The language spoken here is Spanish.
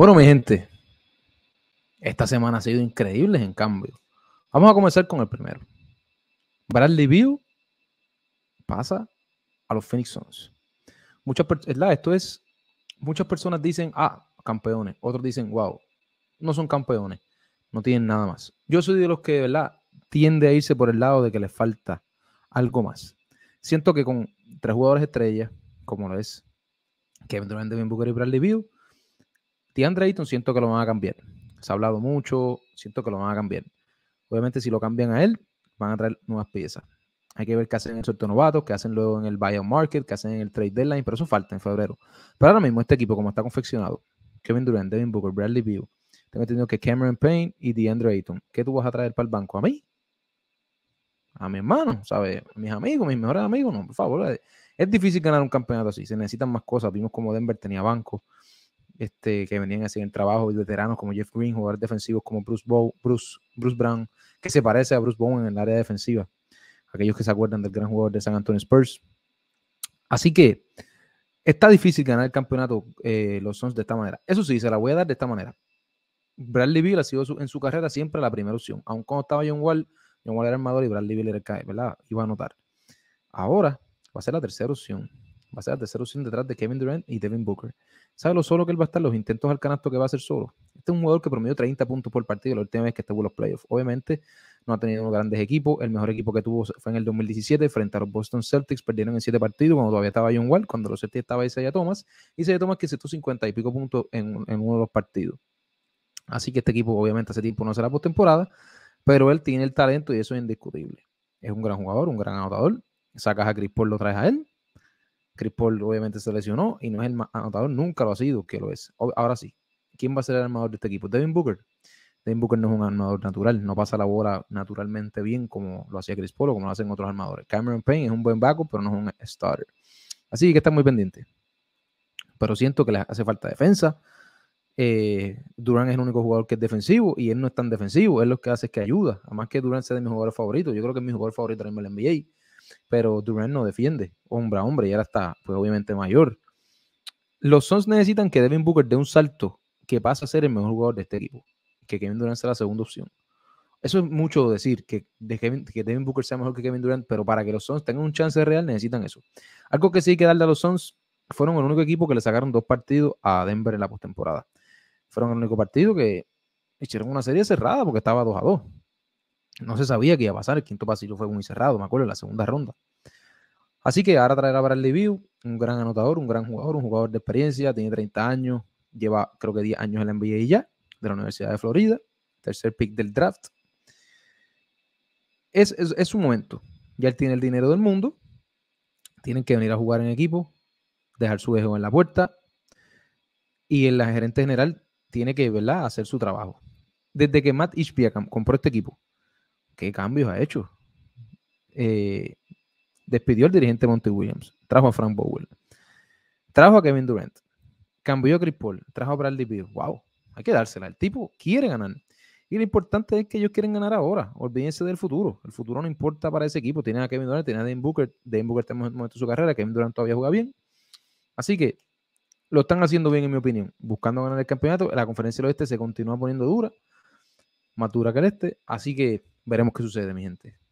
Bueno, mi gente, esta semana ha sido increíble en cambio. Vamos a comenzar con el primero. Bradley Beal pasa a los Phoenix Suns. Muchas personas, esto es, muchas personas dicen, ah, campeones. Otros dicen, wow, no son campeones, no tienen nada más. Yo soy de los que, ¿verdad? Tiende a irse por el lado de que les falta algo más. Siento que con tres jugadores estrellas, como lo es Kevin Durant, Devin Booker y Bradley Beal, DeAndre Ayton siento que lo van a cambiar. Se ha hablado mucho, siento que lo van a cambiar. Obviamente, si lo cambian a él, van a traer nuevas piezas. Hay que ver qué hacen en el suelto novato, qué hacen luego en el buyout market, qué hacen en el trade deadline, pero eso falta en febrero. Pero ahora mismo este equipo, como está confeccionado, Kevin Durant, Devin Booker, Bradley Beal, tengo entendido que Cameron Payne y DeAndre Ayton. ¿Qué tú vas a traer para el banco? ¿A mí? A mi hermano, ¿sabes? A mis amigos, mis mejores amigos, no, por favor. Eh. Es difícil ganar un campeonato así, se necesitan más cosas. Vimos como Denver tenía banco, este, que venían así en trabajo, veteranos como Jeff Green, jugadores defensivos como Bruce, Bruce, Bruce Brown, que se parece a Bruce Bowen en el área defensiva. Aquellos que se acuerdan del gran jugador de San Antonio Spurs. Así que está difícil ganar el campeonato eh, los Suns de esta manera. Eso sí, se la voy a dar de esta manera. Bradley Bill ha sido en su carrera siempre la primera opción. Aun cuando estaba John Wall, John Wall era armador y Bradley Bill era el cae. ¿verdad? iba a anotar. Ahora va a ser la tercera opción. Va a ser la tercera opción detrás de Kevin Durant y Devin Booker. ¿Sabe lo solo que él va a estar? Los intentos al canasto que va a hacer solo. Este es un jugador que promedió 30 puntos por partido la última vez que estuvo en los playoffs. Obviamente, no ha tenido grandes equipos. El mejor equipo que tuvo fue en el 2017 frente a los Boston Celtics. Perdieron en 7 partidos cuando todavía estaba John Wall, cuando los Celtics estaba Isaiah Thomas. Isaiah Thomas que hizo 50 y pico puntos en, uno de los partidos. Así que este equipo, obviamente, hace tiempo no será postemporada, pero él tiene el talento y eso es indiscutible. Es un gran jugador, un gran anotador. Sacas a Chris Paul, lo traes a él. Chris Paul obviamente se lesionó y no es el anotador, nunca lo ha sido, que lo es. Ahora sí, ¿quién va a ser el armador de este equipo? Devin Booker. Devin Booker no es un armador natural, no pasa la bola naturalmente bien como lo hacía Chris Paul o como lo hacen otros armadores. Cameron Payne es un buen backup, pero no es un starter. Así que está muy pendiente. Pero siento que les hace falta defensa. Eh, Durán es el único jugador que es defensivo y él no es tan defensivo. Él lo que hace es que ayuda. Además que Durán es de mis jugadores favoritos. Yo creo que es mi jugador favorito en el NBA pero Durant no defiende, hombre a hombre, y ahora está, pues obviamente mayor. Los Suns necesitan que Devin Booker dé un salto que pasa a ser el mejor jugador de este equipo, que Kevin Durant sea la segunda opción. Eso es mucho decir, que, que Devin Booker sea mejor que Kevin Durant, pero para que los Suns tengan un chance real necesitan eso. Algo que sí hay que darle a los Suns, fueron el único equipo que le sacaron dos partidos a Denver en la postemporada. Fueron el único partido que hicieron una serie cerrada porque estaba 2 a 2. No se sabía que iba a pasar. El quinto pasillo fue muy cerrado, me acuerdo, en la segunda ronda. Así que ahora traerá para el debut un gran anotador, un gran jugador, un jugador de experiencia, tiene 30 años, lleva creo que 10 años en la NBA ya, de la Universidad de Florida, tercer pick del draft. Es, su momento. Ya él tiene el dinero del mundo, tienen que venir a jugar en equipo, dejar su ego en la puerta y el gerente general tiene que ¿verdad? hacer su trabajo. Desde que Matt Ishbia compró este equipo, ¿Qué cambios ha hecho? Eh, despidió al dirigente Monty Williams, trajo a Frank Bowell, trajo a Kevin Durant, cambió a Chris Paul, trajo a Bradley Beal. ¡Wow! Hay que dársela. El tipo quiere ganar. Y lo importante es que ellos quieren ganar ahora. Olvídense del futuro. El futuro no importa para ese equipo. Tienen a Kevin Durant, tienen a Dane Booker. Booker está en el momento de su carrera. Kevin Durant todavía juega bien. Así que lo están haciendo bien, en mi opinión. Buscando ganar el campeonato. La conferencia del oeste se continúa poniendo dura. Más dura que el este. Así que Veremos qué sucede, mi gente.